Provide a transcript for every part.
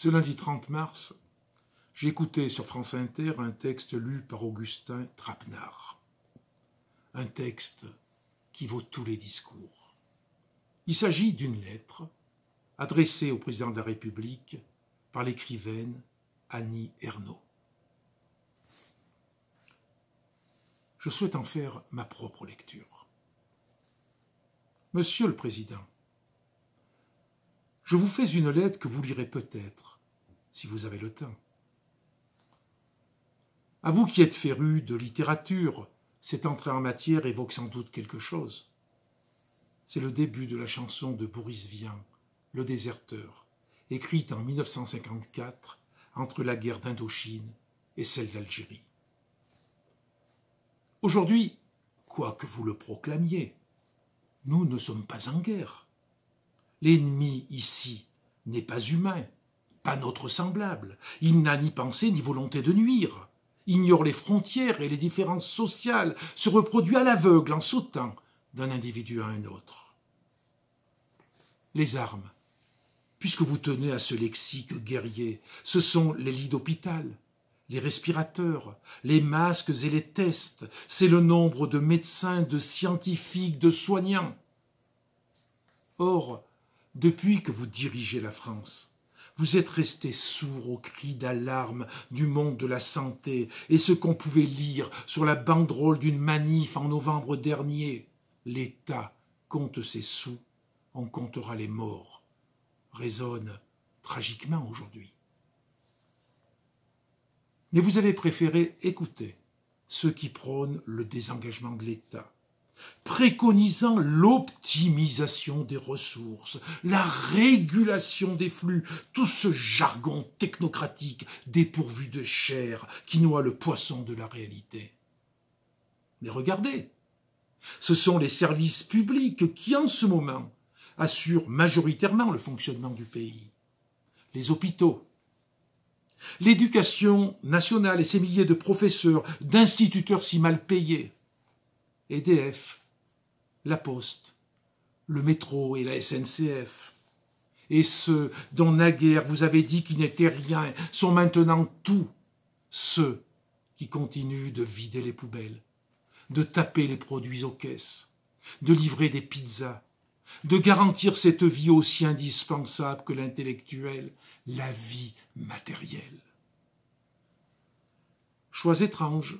Ce lundi 30 mars, j'écoutais sur France Inter un texte lu par Augustin Trapenard. Un texte qui vaut tous les discours. Il s'agit d'une lettre adressée au président de la République par l'écrivaine Annie Ernaux. Je souhaite en faire ma propre lecture. Monsieur le Président, je vous fais une lettre que vous lirez peut-être, si vous avez le temps. À vous qui êtes féru de littérature, cette entrée en matière évoque sans doute quelque chose. C'est le début de la chanson de Boris Vian, Le déserteur, écrite en 1954 entre la guerre d'Indochine et celle d'Algérie. Aujourd'hui, quoi que vous le proclamiez, nous ne sommes pas en guerre. L'ennemi ici n'est pas humain, pas notre semblable. Il n'a ni pensée ni volonté de nuire, ignore les frontières et les différences sociales, se reproduit à l'aveugle en sautant d'un individu à un autre. Les armes. Puisque vous tenez à ce lexique guerrier, ce sont les lits d'hôpital, les respirateurs, les masques et les tests, c'est le nombre de médecins, de scientifiques, de soignants. Or, depuis que vous dirigez la France, vous êtes resté sourd aux cris d'alarme du monde de la santé et ce qu'on pouvait lire sur la banderole d'une manif en novembre dernier. L'État compte ses sous, on comptera les morts, résonne tragiquement aujourd'hui. Mais vous avez préféré écouter ceux qui prônent le désengagement de l'État, préconisant l'optimisation des ressources, la régulation des flux, tout ce jargon technocratique dépourvu de chair qui noie le poisson de la réalité. Mais regardez, ce sont les services publics qui, en ce moment, assurent majoritairement le fonctionnement du pays. Les hôpitaux, l'éducation nationale et ses milliers de professeurs, d'instituteurs si mal payés, EDF, La Poste, le métro et la SNCF. Et ceux dont naguère vous avez dit qu'ils n'étaient rien sont maintenant tous Ceux qui continuent de vider les poubelles, de taper les produits aux caisses, de livrer des pizzas, de garantir cette vie aussi indispensable que l'intellectuel, la vie matérielle. Choix étrange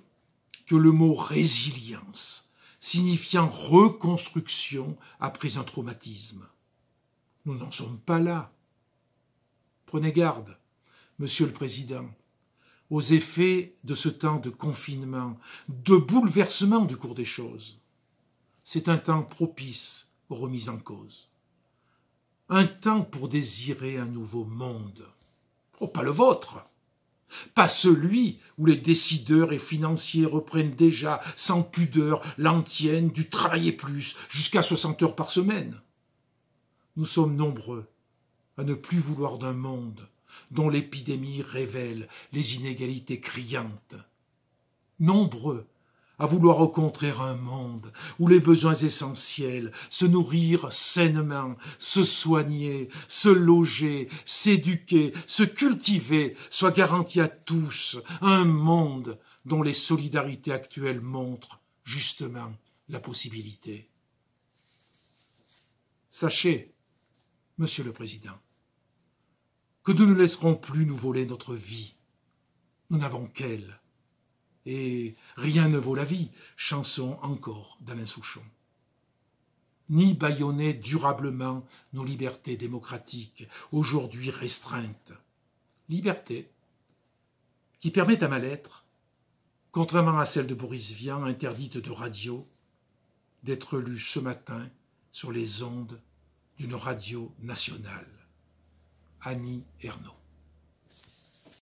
que le mot résilience signifiant reconstruction après un traumatisme. Nous n'en sommes pas là. Prenez garde, Monsieur le Président, aux effets de ce temps de confinement, de bouleversement du cours des choses. C'est un temps propice aux remises en cause. Un temps pour désirer un nouveau monde. Oh, pas le vôtre, pas celui où les décideurs et financiers reprennent déjà sans pudeur l'antienne du travailler plus jusqu'à 60 heures par semaine. Nous sommes nombreux à ne plus vouloir d'un monde dont l'épidémie révèle les inégalités criantes. Nombreux à vouloir rencontrer un monde où les besoins essentiels, se nourrir sainement, se soigner, se loger, s'éduquer, se cultiver, soient garantis à tous, un monde dont les solidarités actuelles montrent justement la possibilité. Sachez, Monsieur le Président, que nous ne laisserons plus nous voler notre vie. Nous n'avons qu'elle et Rien ne vaut la vie, chanson encore d'Alain Souchon. Ni bâillonner durablement nos libertés démocratiques, aujourd'hui restreintes. Liberté qui permet à ma lettre, contrairement à celle de Boris Vian, interdite de radio, d'être lue ce matin sur les ondes d'une radio nationale. Annie Ernaux.